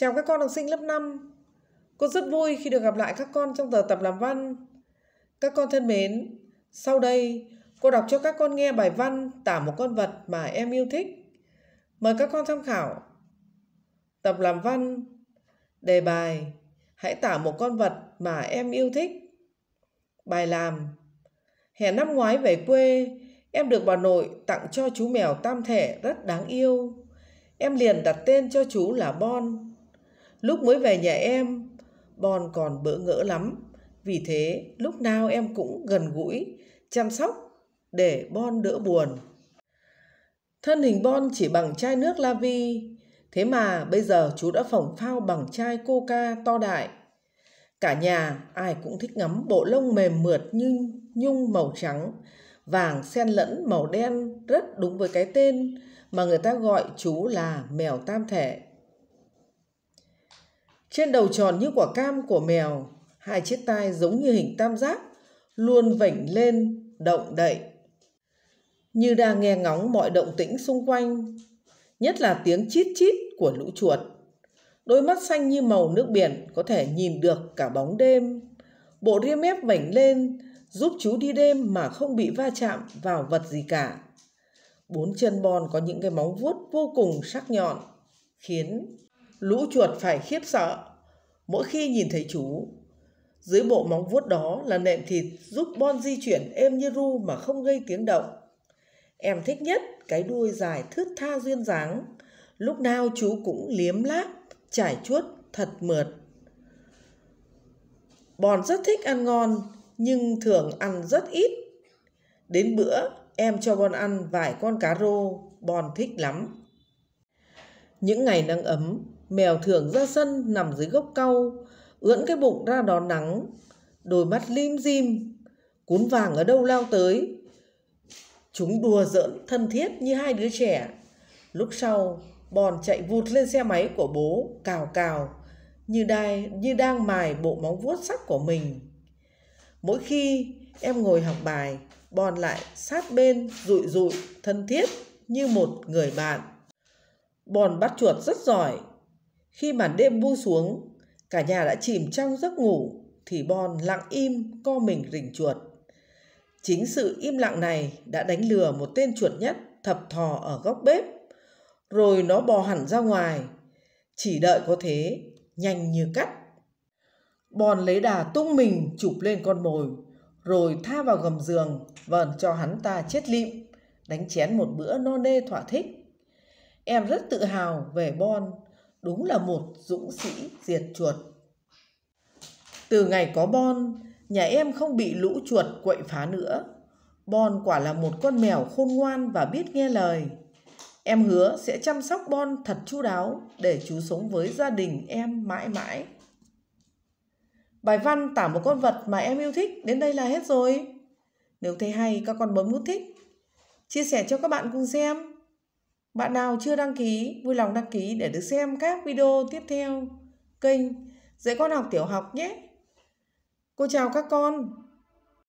Chào các con học sinh lớp 5 Cô rất vui khi được gặp lại các con trong giờ tập làm văn Các con thân mến Sau đây cô đọc cho các con nghe bài văn Tả một con vật mà em yêu thích Mời các con tham khảo Tập làm văn Đề bài Hãy tả một con vật mà em yêu thích Bài làm Hè năm ngoái về quê Em được bà nội tặng cho chú mèo tam thể rất đáng yêu Em liền đặt tên cho chú là Bon Lúc mới về nhà em, Bon còn bỡ ngỡ lắm. Vì thế, lúc nào em cũng gần gũi, chăm sóc để Bon đỡ buồn. Thân hình Bon chỉ bằng chai nước la vi, thế mà bây giờ chú đã phỏng phao bằng chai coca to đại. Cả nhà ai cũng thích ngắm bộ lông mềm mượt như nhung màu trắng, vàng xen lẫn màu đen rất đúng với cái tên mà người ta gọi chú là mèo tam thể. Trên đầu tròn như quả cam của mèo, hai chiếc tai giống như hình tam giác, luôn vểnh lên, động đậy. Như đang nghe ngóng mọi động tĩnh xung quanh, nhất là tiếng chít chít của lũ chuột. Đôi mắt xanh như màu nước biển có thể nhìn được cả bóng đêm. Bộ ria mép vảnh lên, giúp chú đi đêm mà không bị va chạm vào vật gì cả. Bốn chân bon có những cái móng vuốt vô cùng sắc nhọn, khiến lũ chuột phải khiếp sợ mỗi khi nhìn thấy chú. Dưới bộ móng vuốt đó là nệm thịt giúp Bon di chuyển êm như ru mà không gây tiếng động. Em thích nhất cái đuôi dài thướt tha duyên dáng, lúc nào chú cũng liếm láp, trải chuốt thật mượt. Bon rất thích ăn ngon, nhưng thường ăn rất ít. Đến bữa, em cho Bon ăn vài con cá rô, Bon thích lắm. Những ngày nắng ấm, mèo thưởng ra sân nằm dưới gốc cau ưỡn cái bụng ra đón nắng đôi mắt lim dim cún vàng ở đâu lao tới chúng đùa giỡn thân thiết như hai đứa trẻ lúc sau bòn chạy vụt lên xe máy của bố cào cào như đai như đang mài bộ móng vuốt sắc của mình mỗi khi em ngồi học bài bòn lại sát bên rụi rụi thân thiết như một người bạn bòn bắt chuột rất giỏi khi màn đêm buông xuống, cả nhà đã chìm trong giấc ngủ thì Bon lặng im co mình rình chuột. Chính sự im lặng này đã đánh lừa một tên chuột nhất thập thò ở góc bếp. Rồi nó bò hẳn ra ngoài. Chỉ đợi có thế, nhanh như cắt. bon lấy đà tung mình chụp lên con mồi, rồi tha vào gầm giường, vờn cho hắn ta chết lịm, đánh chén một bữa no nê thỏa thích. Em rất tự hào về Bon đúng là một dũng sĩ diệt chuột. Từ ngày có Bon, nhà em không bị lũ chuột quậy phá nữa. Bon quả là một con mèo khôn ngoan và biết nghe lời. Em hứa sẽ chăm sóc Bon thật chu đáo để chú sống với gia đình em mãi mãi. Bài văn tả một con vật mà em yêu thích đến đây là hết rồi. Nếu thấy hay các con bấm nút thích. Chia sẻ cho các bạn cùng xem. Bạn nào chưa đăng ký, vui lòng đăng ký để được xem các video tiếp theo kênh Dạy con học tiểu học nhé. Cô chào các con.